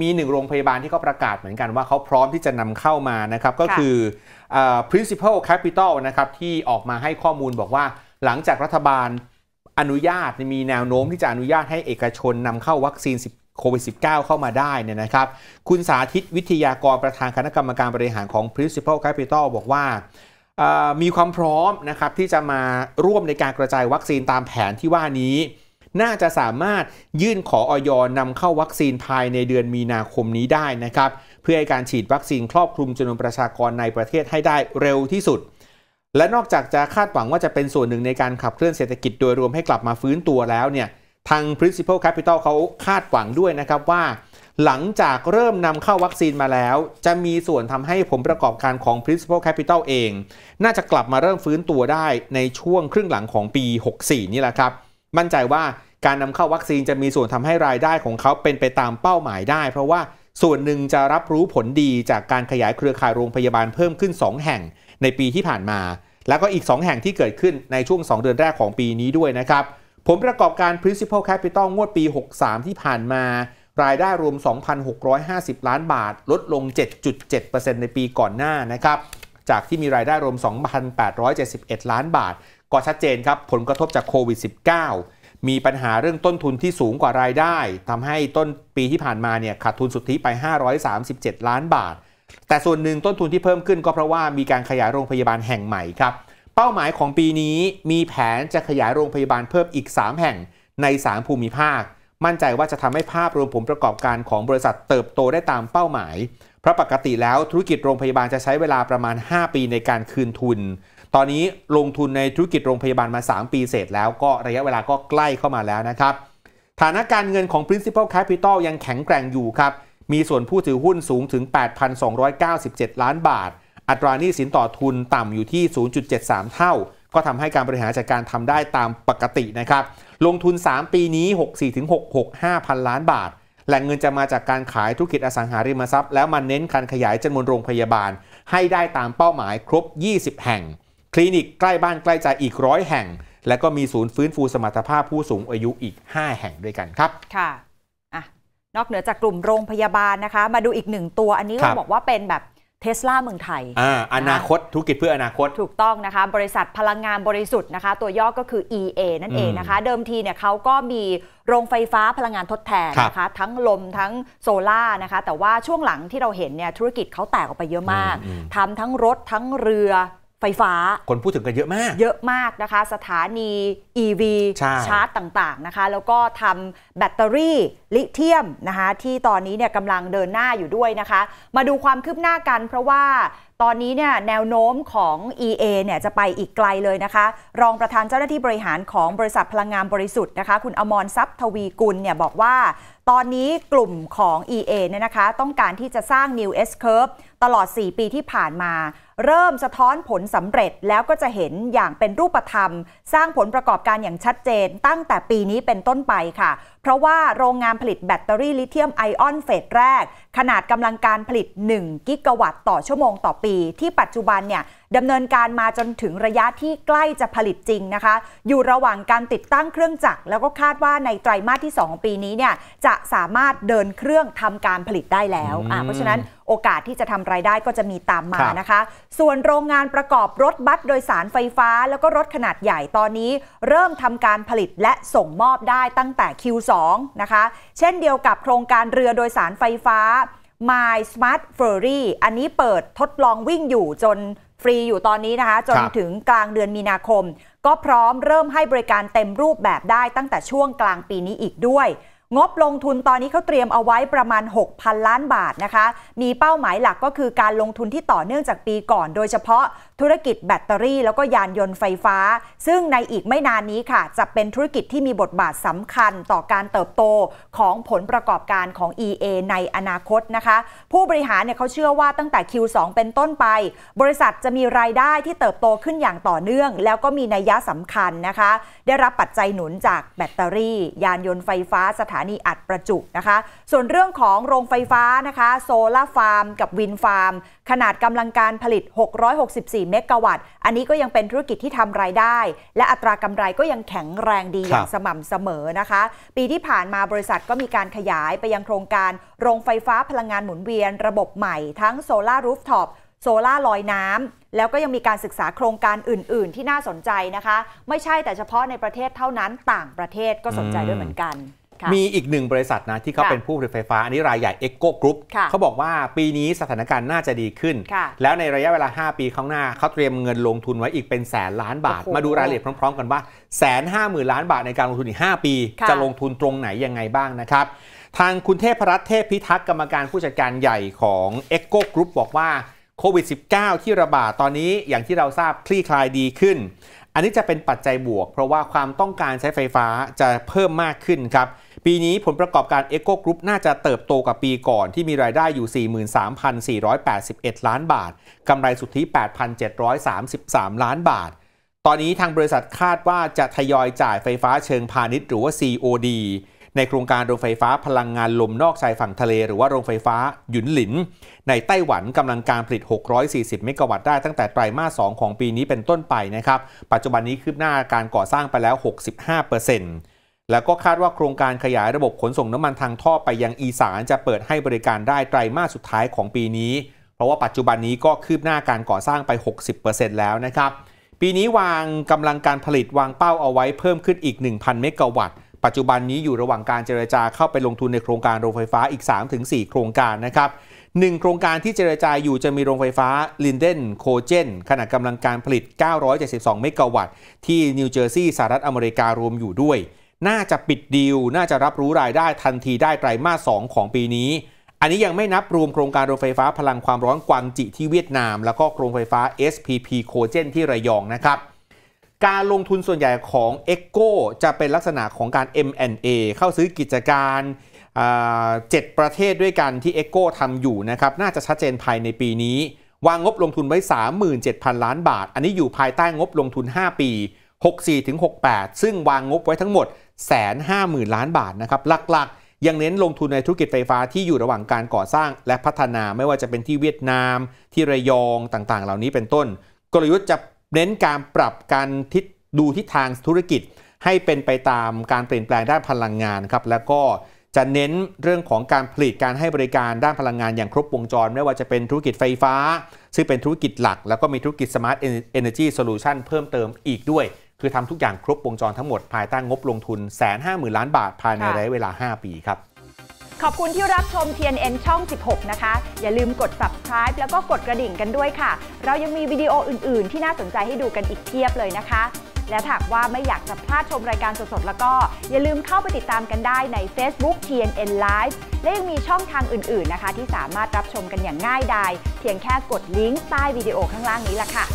มีหนึ่งโรงพยาบาลที่เขาประกาศเหมือนกันว่าเขาพร้อมที่จะนำเข้ามานะครับ ก็คือ principal capital นะครับที่ออกมาให้ข้อมูลบอกว่า หลังจากรัฐบาลอนุญาตมีแนวโน้มที่จะอนุญาตให้เอกชนนำเข้าวัคซีนโควิด -19 เข้ามาได้เนี่ยนะครับ คุณสาธิตวิทยากรประธานคณะกรรมการบริหารของ principal capital บอกว่า มีความพร้อมนะครับที่จะมาร่วมในการกระจายวัคซีนตามแผนที่ว่านี้น่าจะสามารถยื่นขอออยนำเข้าวัคซีนภายในเดือนมีนาคมนี้ได้นะครับ เพื่อให้การฉีดวัคซีนครอบคลุมจำนวนประชากรในประเทศให้ได้เร็วที่สุด และนอกจากจะคาดหวังว่าจะเป็นส่วนหนึ่งในการขับเคลื่อนเศรษฐกิจโดยรวมให้กลับมาฟื้นตัวแล้วเนี่ยทาง principal capital เขาคาดหวังด้วยนะครับว่า หลังจากเริ่มนำเข้าวัคซีนมาแล้ว จะมีส่วนทำให้ผมประกอบการของ principal capital เอง น่าจะกลับมาเริ่มฟื้นตัวได้ในช่วงครึ่งหลังของปี 64 นี่แหละครับมั่นใจว่าการนำเข้าวัคซีนจะมีส่วนทำให้รายได้ของเขาเป็นไปตามเป้าหมายได้ เพราะว่าส่วนหนึ่งจะรับรู้ผลดีจากการขยายเครือข่ายโรงพยาบาลเพิ่มขึ้น 2 แห่งในปีที่ผ่านมา แล้วก็อีก 2 แห่งที่เกิดขึ้นในช่วง 2 เดือนแรกของปีนี้ด้วยนะครับผมประกอบการ principal capital งวดปี 63 ที่ผ่านมา รายได้รวม 2,650 ล้านบาท ลดลง 7.7%ในปีก่อนหน้านะครับจากที่มีรายได้รวม 2,871 ล้านบาทก็ชัดเจนครับผลกระทบจากโควิด -19 มีปัญหาเรื่องต้นทุนที่สูงกว่ารายได้ ทำให้ต้นปีที่ผ่านมาเนี่ยขาดทุนสุทธิไป 537 ล้านบาท แต่ส่วนหนึ่งต้นทุนที่เพิ่มขึ้นก็เพราะว่ามีการขยายโรงพยาบาลแห่งใหม่ครับเป้าหมายของปีนี้มีแผนจะขยายโรงพยาบาลเพิ่มอีก 3 แห่งใน 3 ภูมิภาค มั่นใจว่าจะทำให้ภาพรวมผลประกอบการของบริษัทเติบโตได้ตามเป้าหมายเพราะปกติแล้วธุรกิจโรงพยาบาลจะใช้เวลาประมาณ 5 ปีในการคืนทุนตอนนี้ลงทุนในธุรกิจโรงพยาบาลมา 3 ปีเสร็จแล้วก็ระยะเวลาก็ใกล้เข้ามาแล้วนะครับ ฐานะการเงินของ principal capital ยังแข็งแกร่งอยู่ครับ มีส่วนผู้ถือหุ้นสูงถึง 8,297 ล้านบาท อัตราหนี้สินต่อทุนต่ำอยู่ที่ 0.73 เท่า ก็ทำให้การบริหารจัดการทำได้ตามปกตินะครับ ลงทุน 3 ปีนี้ 64-665พันล้านบาท แหล่งเงินจะมาจากการขายธุรกิจอสังหาริมทรัพย์แล้วมาเน้นการขยายจำนวนโรงพยาบาลให้ได้ตามเป้าหมายครบ 20 แห่งคลินิกใกล้บ้านใกล้ใจอีกร้อยแห่ง และก็มีศูนย์ฟื้นฟูสมรรถภาพผู้สูงอายุอีก 5 แห่งด้วยกันครับ ค่ะนอกเหนือจากกลุ่มโรงพยาบาลนะคะมาดูอีกหนึ่งตัวอันนี้เขาบอกว่าเป็นแบบเทสลาเมืองไทยออนาคตธุรกิจเพื่ออนาคตถูกต้องนะคะ บริษัทพลังงานบริสุทธิ์นะคะ ตัวย่อก็คือ EA นั่นเองนะคะ เดิมทีเนี่ยเขาก็มีโรงไฟฟ้าพลังงานทดแทนนะคะทั้งลมทั้งโซล่านะคะแต่ว่าช่วงหลังที่เราเห็นเนี่ยธุรกิจเขาแตกออกไปเยอะมาก ทำทั้งรถทั้งเรือไฟฟ้าคนพูดถึงกันเยอะมาก เยอะมากนะคะ สถานี EV ชชาร์จต่างๆนะคะ แล้วก็ทำแบตเตอรี่ลิเทียมนะคะที่ตอนนี้เนี่ยกำลังเดินหน้าอยู่ด้วยนะคะ มาดูความคืบหน้ากันเพราะว่าตอนนี้เนี่ยแนวโน้มของ EA เนี่ยจะไปอีกไกลเลยนะคะ รองประธานเจ้าหน้าที่บริหารของบริษัทพลังงานบริสุทธิ์นะคะคุณอมรทรัพย์ทวีกุลเนี่ยบอกว่า ตอนนี้กลุ่มของ EA เนี่ยนะคะ ต้องการที่จะสร้าง New S-Curve ตลอด 4 ปีที่ผ่านมาเริ่มสะท้อนผลสำเร็จแล้วก็จะเห็นอย่างเป็นรูปธรรม สร้างผลประกอบการอย่างชัดเจน ตั้งแต่ปีนี้เป็นต้นไปค่ะเพราะว่าโรงงานผลิตแบตเตอรี่ลิเธียมไอออนเฟสแรก ขนาดกำลังการผลิต 1 กิกะวัตต์ต่อชั่วโมงต่อปี ที่ปัจจุบันเนี่ยดำเนินการมาจนถึงระยะที่ใกล้จะผลิตจริงนะคะ อยู่ระหว่างการติดตั้งเครื่องจักรแล้วก็คาดว่าในไตรามาสที่2 ปีนี้เนี่ยจะสามารถเดินเครื่องทำการผลิตได้แล้ว เพราะฉะนั้นโอกาสที่จะทำไรายได้ก็จะมีตามมานะคะ ส่วนโรงงานประกอบรถบัสโดยสารไฟฟ้า แล้วก็รถขนาดใหญ่ตอนนี้ เริ่มทำการผลิตและส่งมอบได้ตั้งแต่ Q2 2นะคะเช่นเดียวกับโครงการเรือโดยสารไฟฟ้า My Smart Ferry อันนี้เปิดทดลองวิ่งอยู่จนฟรีอยู่ตอนนี้นะคะ จนถึงกลางเดือนมีนาคม ก็พร้อมเริ่มให้บริการเต็มรูปแบบได้ตั้งแต่ช่วงกลางปีนี้อีกด้วยงบลงทุนตอนนี้เขาเตรียมเอาไว้ประมาณ 6,000 ล้านบาทนะคะ มีเป้าหมายหลักก็คือการลงทุนที่ต่อเนื่องจากปีก่อน โดยเฉพาะธุรกิจแบตเตอรี่แล้วก็ยานยนต์ไฟฟ้า ซึ่งในอีกไม่นานนี้ค่ะ จะเป็นธุรกิจที่มีบทบาทสำคัญต่อการเติบโตของผลประกอบการของ EA ในอนาคตนะคะ ผู้บริหารเนี่ยเขาเชื่อว่าตั้งแต่ Q2 เป็นต้นไป บริษัทจะมีรายได้ที่เติบโตขึ้นอย่างต่อเนื่อง แล้วก็มีนัยยะสำคัญนะคะ ได้รับปัจจัยหนุนจากแบตเตอรี่ ยานยนต์ไฟฟ้าสถานานีอัดประจุนะคะ ส่วนเรื่องของโรงไฟฟ้านะคะโซลาฟาร์ม กับวินฟาร์ม ขนาดกำลังการผลิต 664 เมกะวัตต์ อันนี้ก็ยังเป็นธุรกิจที่ทำรายได้ และอัตรากำไรก็ยังแข็งแรงดีอย่างสม่ำเสมอนะคะ ปีที่ผ่านมาบริษัทก็มีการขยายไปยังโครงการโรงไฟฟ้าพลังงานหมุนเวียนระบบใหม่ทั้งโซลารูฟท็อปโซล่าลอยน้ำแล้วก็ยังมีการศึกษาโครงการอื่น ๆ ที่น่าสนใจนะคะ ไม่ใช่แต่เฉพาะในประเทศเท่านั้น ต่างประเทศก็สนใจด้วยเหมือนกันมีอีกหนึ่งบริษัทนะที่เขาเป็นผู้ผลิตไฟฟ้าอันนี้รายใหญ่เอ็กโกกรุ๊ปเขาบอกว่าปีนี้สถานการณ์น่าจะดีขึ้น แล้วในระยะเวลา 5 ปีข้างหน้าเขาเตรียมเงินลงทุนไว้อีกเป็นแสนล้านบาทมาดูรายละเอียดพร้อมๆกันว่าแสนห้าหมื่นล้านบาทในการลงทุนอีก 5 ปี จะลงทุนตรงไหนยังไงบ้างนะครับ ทางคุณเทพรัตน์เทพพิทักษ์กรรมการผู้จัดการใหญ่ของเอ็กโกกรุ๊ปบอกว่าโควิด -19 ที่ระบาดตอนนี้อย่างที่เราทราบคลี่คลายดีขึ้น อันนี้จะเป็นปัจจัยบวก เพราะว่าความต้องการใช้ไฟฟ้าจะเพิ่มมากขึ้นครับปีนี้ผลประกอบการ e c o Group น่าจะเติบโตกับปีก่อนที่มีรายได้อยู่ 43,481 ล้านบาท กำไรสุทธิ 8,733 ล้านบาท ตอนนี้ทางบริษัทคาดว่าจะทยอยจ่ายไฟฟ้าเชิงพาณิชย์หรือว่า COD ในโครงการโรงไฟฟ้าพลังงานลมนอกชายฝั่งทะเลหรือว่าโรงไฟฟ้าหยุนหลิน ในไต้หวันกำลังการผลิต 640 เมกะวัตต์ได้ ตั้งแต่ไตรมาส2ของปีนี้เป็นต้นไปนะครับ ปัจจุบันนี้คืบหน้าการก่อสร้างไปแล้ว 65%เปอร์เซ็นต์แล้วก็คาดว่าโครงการขยายระบบขนส่งน้ำมันทางท่อไปยังอีสานจะเปิดให้บริการได้ไตรมาสสุดท้ายของปีนี้ เพราะว่าปัจจุบันนี้ก็คืบหน้าการก่อสร้างไป 60%แล้วนะครับ ปีนี้วางกำลังการผลิตวางเป้าเอาไว้เพิ่มขึ้นอีก 1,000เมกะวัตต์ ปัจจุบันนี้อยู่ระหว่างการเจรจาเข้าไปลงทุนในโครงการโรงไฟฟ้าอีก 3-4 โครงการนะครับหนึ่งโครงการที่เจรจาอยู่จะมีโรงไฟฟ้าลินเดนโคเจนขนาดกำลังการผลิต 972เมกะวัตต์ที่นิวเจอร์ซีย์สหรัฐอเมริการวมอยู่ด้วยน่าจะปิดดีล น่าจะรับรู้รายได้ทันทีได้ไตรมาส 2 ของปีนี้ อันนี้ยังไม่นับรวมโครงการโรงไฟฟ้าพลังความร้อนกวางจิที่เวียดนาม แล้วก็โครงไฟฟ้า SPP โคเจนที่ระยองนะครับ การลงทุนส่วนใหญ่ของ e c h o จะเป็นลักษณะของการ M&A เข้าซื้อกิจการเจ็ดประเทศด้วยกันที่ e c h o ทำอยู่นะครับ น่าจะชัดเจนภายในปีนี้ วางงบลงทุนไว้ 37,000 ล้านบาท อันนี้อยู่ภายใต้งบลงทุน 5 ปี 64-68 ซึ่งวางงบไว้ทั้งหมดแสนห้าหมื่นล้านบาทนะครับหลักๆ ยังเน้นลงทุนในธุรกิจไฟฟ้าที่อยู่ระหว่างการก่อสร้าง และพัฒนา ไม่ว่าจะเป็นที่เวียดนาม ที่ระยองต่างๆ เหล่านี้เป็นต้น กลยุทธ์จะเน้นการปรับการทิศดูทิศทางธุรกิจ ให้เป็นไปตามการเปลี่ยนแปลงด้านพลังงานครับแล้วก็จะเน้นเรื่องของการผลิตการให้บริการด้านพลังงานอย่างครบวงจร ไม่ว่าจะเป็นธุรกิจไฟฟ้า ซึ่งเป็นธุรกิจหลัก แล้วก็มีธุรกิจ Smart Energy Solution เพิ่มเติมอีกด้วยคือทำทุกอย่างครบวงจรทั้งหมด ภายใต้งบลงทุนแสนห้าหมื่นล้านบาท ภายในระยะเวลา 5 ปีครับ ขอบคุณที่รับชม TNN ช่อง 16 นะคะ อย่าลืมกด subscribe แล้วก็กดกระดิ่งกันด้วยค่ะ เรายังมีวิดีโออื่น ๆ ที่น่าสนใจให้ดูกันอีกเพียบเลยนะคะ และหากว่าไม่อยากจะพลาดชมรายการสด ๆ แล้วก็ อย่าลืมเข้าไปติดตามกันได้ใน Facebook TNN Live และยังมีช่องทางอื่น ๆ นะคะ ที่สามารถรับชมกันอย่างง่ายดายเพียงแค่กดลิงก์ใต้วิดีโอข้างล่างนี้ละค่ะ